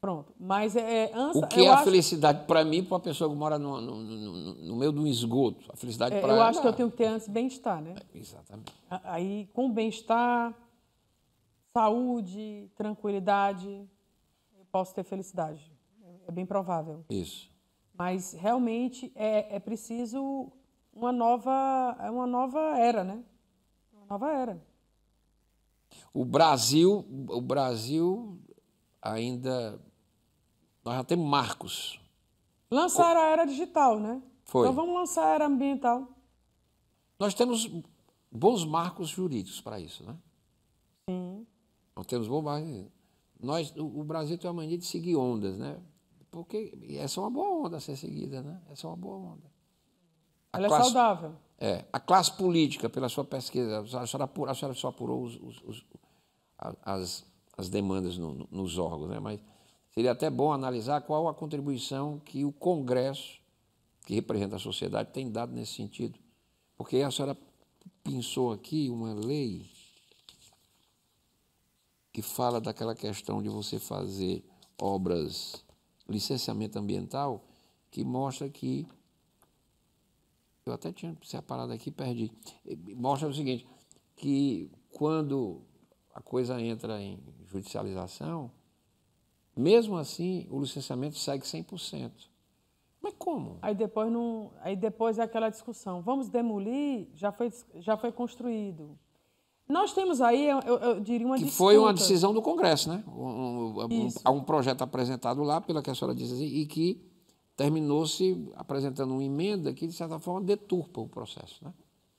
Pronto. Mas é. é ansa, o que é acho... a felicidade para mim, para uma pessoa que mora no, no, no, no meio de um esgoto? A felicidade é, para Eu acho que eu é tenho que ter antes bem-estar, né? É, exatamente. Aí, com bem-estar, saúde, tranquilidade, eu posso ter felicidade. É bem provável. Isso. Mas realmente é, é preciso uma nova, uma nova era, né? nova era. O Brasil, o Brasil ainda nós já temos marcos. Lançaram a era digital, né? Foi. Então vamos lançar a era ambiental. Nós temos bons marcos jurídicos para isso, né? Sim. Nós temos bons marcos. Nós, o Brasil tem a mania de seguir ondas, né? Porque essa é uma boa onda a ser seguida, né? Essa é uma boa onda. Ela é saudável. É, a classe política, pela sua pesquisa, a senhora, apurou, a senhora só apurou os, os, os, as, as, demandas no, no, nos órgãos, né? mas seria até bom analisar qual a contribuição que o Congresso, que representa a sociedade, tem dado nesse sentido. Porque a senhora pensou aqui uma lei que fala daquela questão de você fazer obras, licenciamento ambiental, que mostra que eu até tinha separado aqui, perdi. Mostra o seguinte, que quando a coisa entra em judicialização, mesmo assim o licenciamento segue 100%. Mas como? Aí depois não, aí depois é aquela discussão. Vamos demolir? Já foi, já foi construído. Nós temos aí, eu, eu diria, uma que disputa. foi uma decisão do Congresso, né? Um, um, um, um projeto apresentado lá, pela que a senhora diz assim, e que terminou-se apresentando uma emenda que, de certa forma, deturpa o processo. Né?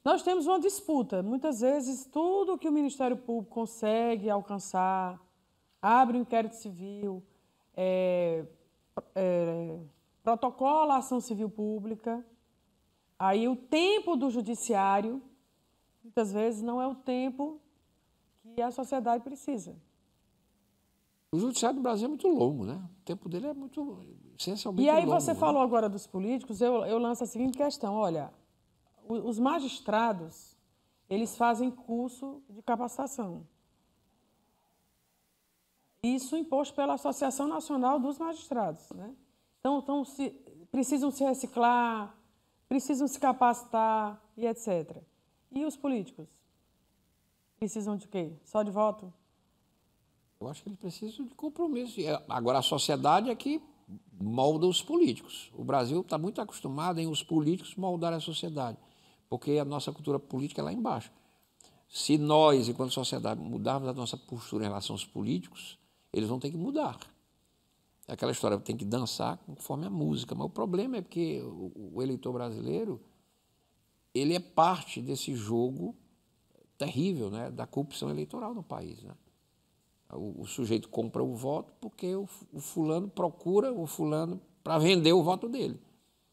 Nós temos uma disputa. Muitas vezes, tudo que o Ministério Público consegue alcançar, abre um inquérito civil, é, é, protocola a ação civil pública, aí o tempo do judiciário, muitas vezes, não é o tempo que a sociedade precisa. O judiciário do Brasil é muito longo, né? O tempo dele é muito, essencialmente E aí longo, você né? falou agora dos políticos, eu, eu lanço a seguinte questão, olha, os magistrados, eles fazem curso de capacitação. Isso imposto pela Associação Nacional dos Magistrados, né? Então, então se, precisam se reciclar, precisam se capacitar e etc. E os políticos? Precisam de quê? Só de voto? Eu acho que eles precisam de compromisso. É, agora, a sociedade é que molda os políticos. O Brasil está muito acostumado em os políticos moldar a sociedade, porque a nossa cultura política é lá embaixo. Se nós, enquanto sociedade, mudarmos a nossa postura em relação aos políticos, eles vão ter que mudar. É aquela história, tem que dançar conforme a música. Mas o problema é que o eleitor brasileiro, ele é parte desse jogo terrível né, da corrupção eleitoral no país. Né? O, o sujeito compra o voto porque o, o fulano procura o fulano para vender o voto dele.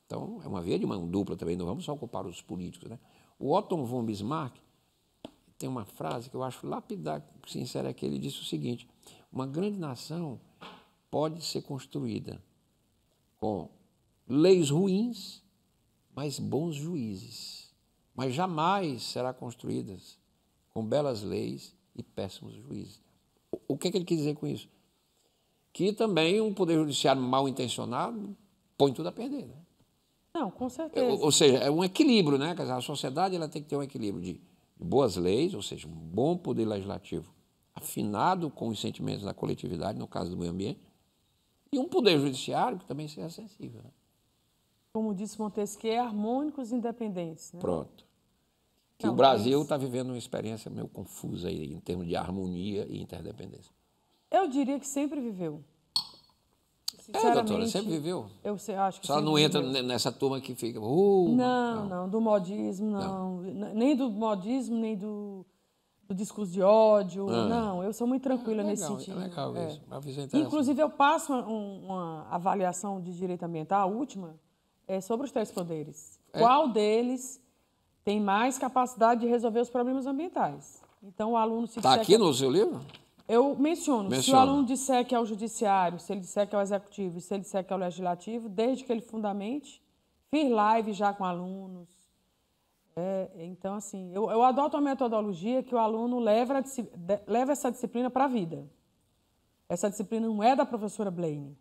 Então, é uma via de mão dupla também, não vamos só ocupar os políticos. Né? O Otto von Bismarck tem uma frase que eu acho lapidar, sincera, que ele disse o seguinte: uma grande nação pode ser construída com leis ruins, mas bons juízes. Mas jamais será construída com belas leis e péssimos juízes. O que, é que ele quis dizer com isso? Que também um poder judiciário mal intencionado põe tudo a perder. Né? Não, com é, certeza. Ou, ou, seja, é um equilíbrio, né? Quer dizer, a sociedade ela tem que ter um equilíbrio de, boas leis, ou seja, um bom poder legislativo afinado com os sentimentos da coletividade, no caso do meio ambiente, e um poder judiciário que também seja sensível. Né? Como disse Montesquieu, harmônicos e independentes. Né? Pronto que Talvez. o Brasil está vivendo uma experiência meio confusa aí, em termos de harmonia e interdependência. Eu diria que sempre viveu. É, doutora, sempre viveu. Eu sei, acho que Só não entra viveu. nessa turma que fica. Uh, não, uh, uh. não, não, do modismo, não. não. Nem do modismo, nem do, do discurso de ódio. Ah. Não, eu sou muito ah, tranquila é legal, nesse é sentido. É legal isso. É. Inclusive, eu passo uma, uma, avaliação de direito ambiental, a última, é sobre os três poderes. É. Qual deles tem mais capacidade de resolver os problemas ambientais. Então, o aluno se. Está aqui é no seu livro? Eu menciono. Se o aluno disser que é o judiciário, se ele disser que é o executivo, se ele disser que é o legislativo, desde que ele fundamente, fiz live já com alunos. É, então, assim, eu, eu adoto a metodologia que o aluno leva, leva essa disciplina para a vida. Essa disciplina não é da professora Blaine.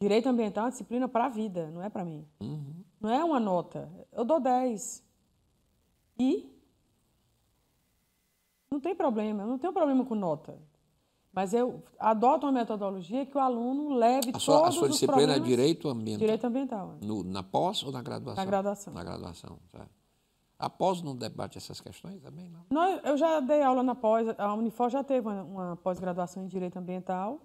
Direito ambiental é uma disciplina para a vida, não é para mim. Uhum. Não é uma nota. Eu dou 10. E não tem problema, eu não tenho problema com nota. Mas eu adoto uma metodologia que o aluno leve a sua, todos a sua disciplina é direito ambiental. Direito ambiental. É. No, na pós ou na graduação? Na graduação. Na graduação, certo. Tá. A pós não debate essas questões também, não? não eu já dei aula na pós, a Unifor já teve uma, uma pós-graduação em Direito Ambiental,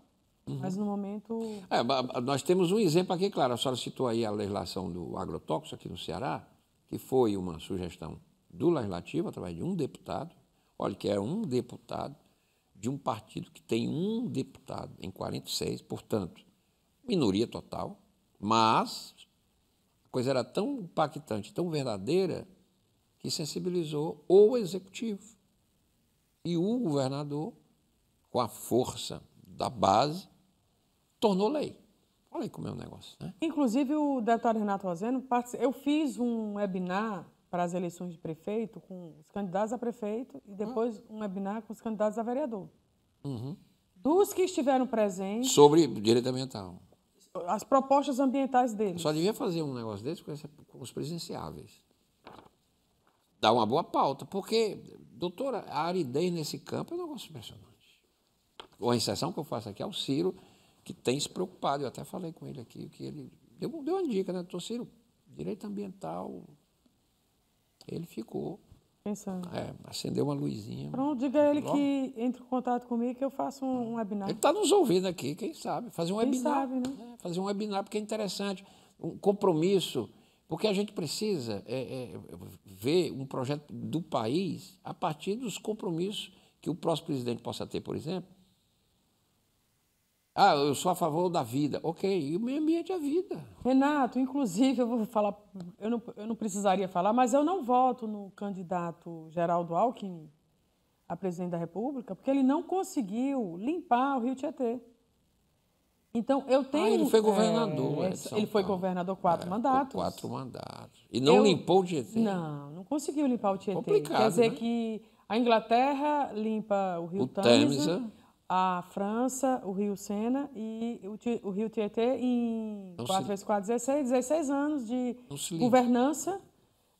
uhum. mas no momento... É, nós temos um exemplo aqui, claro, a senhora citou aí a legislação do agrotóxico aqui no Ceará, que foi uma sugestão do Legislativo, através de um deputado, olha, que era é um deputado de um partido que tem um deputado em 46, portanto, minoria total, mas a coisa era tão impactante, tão verdadeira, que sensibilizou o executivo e o governador, com a força da base, tornou lei. Olha aí como é o negócio, né? Inclusive, o deputado Renato Roseno, eu fiz um webinar para as eleições de prefeito com os candidatos a prefeito e depois um webinar com os candidatos a vereador. Uhum. Dos que estiveram presentes. Sobre direito ambiental. As propostas ambientais deles. Só devia fazer um negócio desse com os presenciáveis. Dá uma boa pauta, porque, doutora, a aridez nesse campo é um negócio impressionante. A inserção que eu faço aqui é o Ciro, que tem se preocupado. Eu até falei com ele aqui, que ele deu, deu uma dica, né? Doutor Ciro, direito ambiental ele ficou. Pensando. É, acendeu uma luzinha. Pronto, diga ele logo. que entre em contato comigo que eu faço um, um webinar. Ele está nos ouvindo aqui, quem sabe? Fazer um quem webinar. Sabe, né? É, fazer um webinar, porque é interessante. Um compromisso. Porque a gente precisa é, é, ver um projeto do país a partir dos compromissos que o próximo presidente possa ter, por exemplo, ah, eu sou a favor da vida. Ok, e o meio ambiente é vida. Renato, inclusive, eu vou falar, eu não, eu não precisaria falar, mas eu não voto no candidato Geraldo Alckmin a presidente da República, porque ele não conseguiu limpar o Rio Tietê. Então, eu ah, tenho. Ah, ele foi é, governador. É, ele Paulo. foi governador quatro é, mandatos. Quatro mandatos. E não eu, limpou o Tietê? Não, não conseguiu limpar o Tietê. Complicado, Quer dizer né? que a Inglaterra limpa o Rio o Tâmisa. Tâmisa a França, o Rio Sena e o, o Rio Tietê em 4 vezes 4, 16, 16 anos de não governança.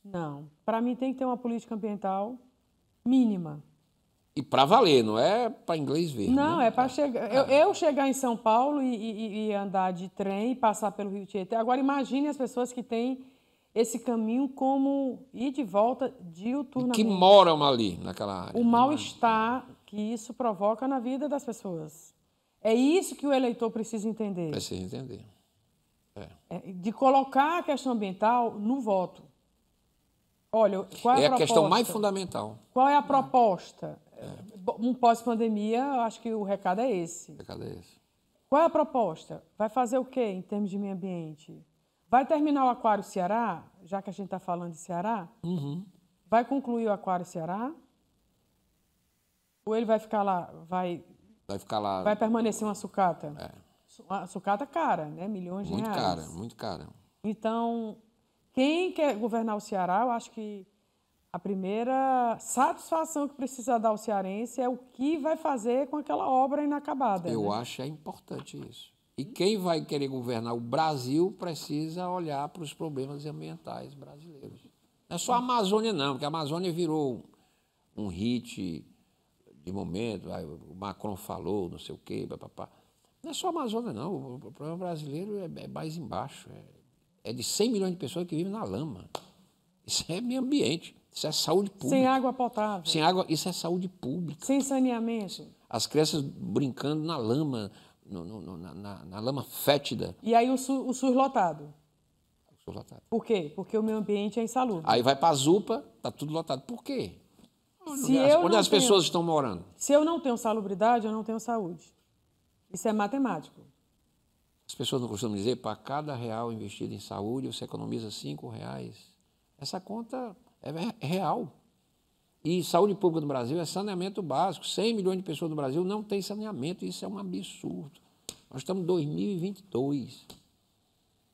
Não. Para mim tem que ter uma política ambiental mínima. E para valer, não é para inglês ver. Né? Não, né? é para é. chegar. Eu, eu, chegar em São Paulo e, e, e, andar de trem e passar pelo Rio Tietê. Agora imagine as pessoas que têm esse caminho como ir de volta de diuturnamente. Que moram ali naquela área. O mal-estar que isso provoca na vida das pessoas. É isso que o eleitor precisa entender. Precisa entender. É. é de colocar a questão ambiental no voto. Olha, qual é a, é a questão mais fundamental. Qual é a proposta? É. Um pós-pandemia, acho que o recado é esse. O recado é esse. Qual é a proposta? Vai fazer o quê em termos de meio ambiente? Vai terminar o Aquário Ceará, já que a gente está falando de Ceará? Uhum. Vai concluir o Aquário Ceará? Ou ele vai ficar lá, vai. Vai ficar lá. Vai permanecer uma sucata. É. Uma sucata cara, né? Milhões de muito reais. Muito cara, muito cara. Então, quem quer governar o Ceará, eu acho que a primeira satisfação que precisa dar ao cearense é o que vai fazer com aquela obra inacabada. Eu né? acho é importante isso. E quem vai querer governar o Brasil precisa olhar para os problemas ambientais brasileiros. Não é só a Amazônia, não, porque a Amazônia virou um hit de momento, o Macron falou, não sei o quê, papapá. Não é só a Amazônia, não. O problema brasileiro é, é mais embaixo. É, é de 100 milhões de pessoas que vivem na lama. Isso é meio ambiente. Isso é saúde pública. Sem água potável. Sem água, isso é saúde pública. Sem saneamento. As crianças brincando na lama, no, no, na, na, na, lama fétida. E aí o, su, o SUS lotado. O SUS lotado. Por quê? Porque o meio ambiente é insalubre. Aí vai para a ZUPA, tá tudo lotado. Por quê? Se onde, as, onde as tenho, pessoas estão morando? Se eu não tenho salubridade, eu não tenho saúde. Isso é matemático. As pessoas não costumam dizer, para cada real investido em saúde, você economiza cinco reais. Essa conta é, é real. E saúde pública no Brasil é saneamento básico. 100 milhões de pessoas no Brasil não têm saneamento. Isso é um absurdo. Nós estamos em 2022.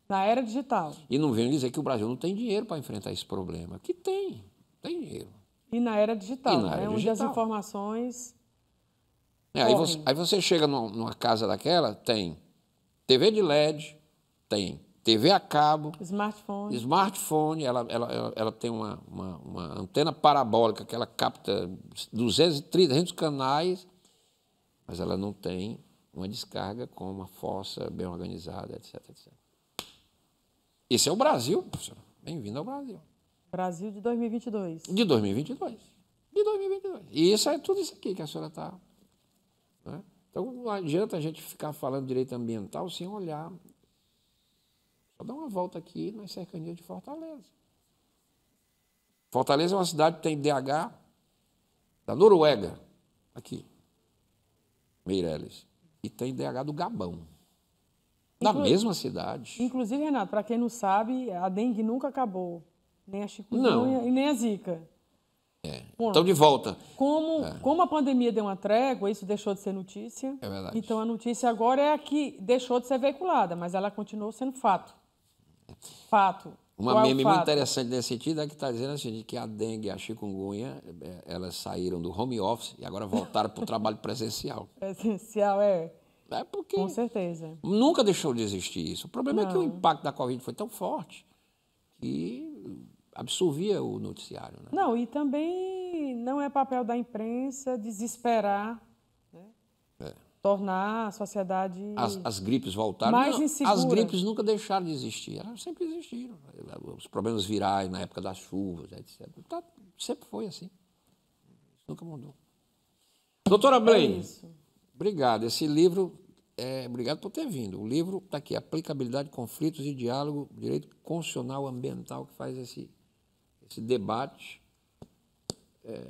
Na era digital. E não venham dizer que o Brasil não tem dinheiro para enfrentar esse problema. Que tem, tem dinheiro. E na era digital, na era né? digital. onde as informações. É, aí, você, aí, você, chega numa, numa casa daquela, tem TV de LED, tem TV a cabo. Smartphone. Smartphone, ela, ela, ela, ela tem uma, uma, uma, antena parabólica que ela capta 230 300 canais, mas ela não tem uma descarga com uma fossa bem organizada, etc, etc. Esse é o Brasil, professor. Bem-vindo ao Brasil. Brasil de 2022. De 2022. De 2022. E isso é tudo isso aqui que a senhora está. Né? Então não adianta a gente ficar falando direito ambiental sem olhar. Só dá uma volta aqui nas cercanias de Fortaleza. Fortaleza é uma cidade que tem DH da Noruega, aqui, Meireles, e tem DH do Gabão. Na mesma cidade. Inclusive, Renato, para quem não sabe, a dengue nunca acabou nem a chikungunya e nem a zika. É. Estão de volta. Como, é. como a pandemia deu uma trégua, isso deixou de ser notícia. É verdade. Então a notícia agora é a que deixou de ser veiculada, mas ela continuou sendo fato. Fato. Uma Qual é meme é muito interessante nesse sentido é que está dizendo assim, que a dengue e a chikungunya, é, elas saíram do home office e agora voltaram para o trabalho (laughs) presencial. Presencial, é. É porque... Com certeza. Nunca deixou de existir isso. O problema Não. é que o impacto da Covid foi tão forte que absorvia o noticiário. Né? Não, e também não é papel da imprensa desesperar, né? é. tornar a sociedade. As, as gripes voltaram. Mais não, insegura. As gripes nunca deixaram de existir, elas sempre existiram. Os problemas virais na época das chuvas, etc. Tá, sempre foi assim. Nunca mudou. Doutora é Blaine, é obrigado. Esse livro é, obrigado por ter vindo. O livro está aqui, Aplicabilidade, Conflitos e Diálogo, Direito Constitucional Ambiental, que faz esse esse debate é,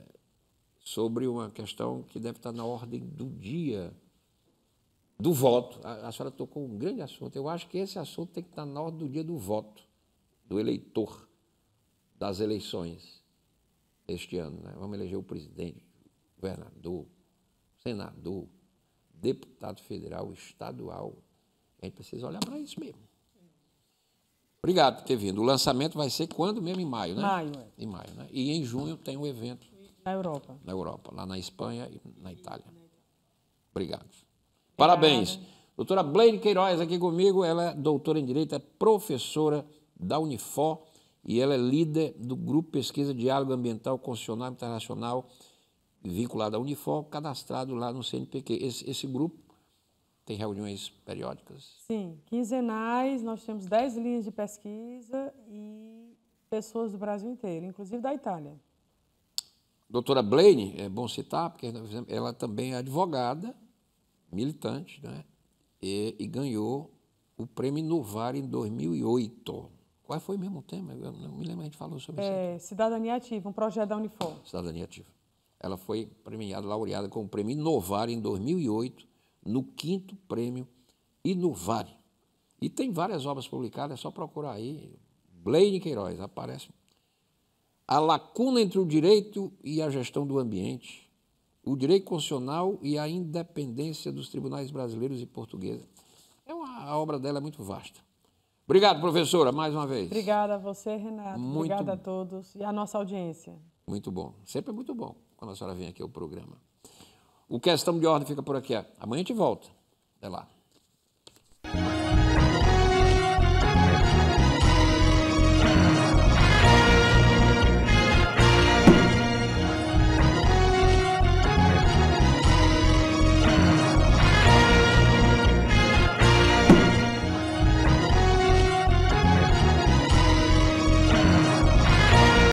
sobre uma questão que deve estar na ordem do dia do voto. A, a senhora tocou um grande assunto. Eu acho que esse assunto tem que estar na ordem do dia do voto, do eleitor, das eleições este ano. Né? Vamos eleger o presidente, governador, senador, deputado federal, estadual. A gente precisa olhar para isso mesmo. Obrigado por ter vindo. O lançamento vai ser quando mesmo? Em maio, né? Maio, é. Em maio, né? E em junho tem um evento. Na Europa. Na Europa, lá na Espanha e na Itália. Obrigado. Parabéns. Obrigada. Doutora Blaine Queiroz aqui comigo, ela é doutora em Direito, é professora da Unifor e ela é líder do Grupo Pesquisa Diálogo Ambiental Constitucional Internacional, vinculado à Unifor, cadastrado lá no CNPq. Esse, esse grupo tem reuniões periódicas? Sim, quinzenais, nós temos 10 linhas de pesquisa e pessoas do Brasil inteiro, inclusive da Itália. Doutora Blaine, é bom citar, porque ela também é advogada, militante, né? E, e ganhou o prêmio Novar em 2008. Qual foi mesmo o tema? Eu não me lembro, a gente falou sobre é, isso. Cidadania Ativa, um projeto da Unifor. Cidadania Ativa. Ela foi premiada, laureada com o prêmio Inovar em 2008 no quinto prêmio e no Vale E tem várias obras publicadas, é só procurar aí. Blaine Queiroz, aparece. A lacuna entre o direito e a gestão do ambiente, o direito constitucional e a independência dos tribunais brasileiros e portugueses. É uma, a obra dela é muito vasta. Obrigado, professora, mais uma vez. Obrigada a você, Renato. Muito... Obrigada a todos e à nossa audiência. Muito bom. Sempre é muito bom quando a senhora vem aqui ao programa. O que é questão de ordem fica por aqui. Amanhã a gente volta. Até lá.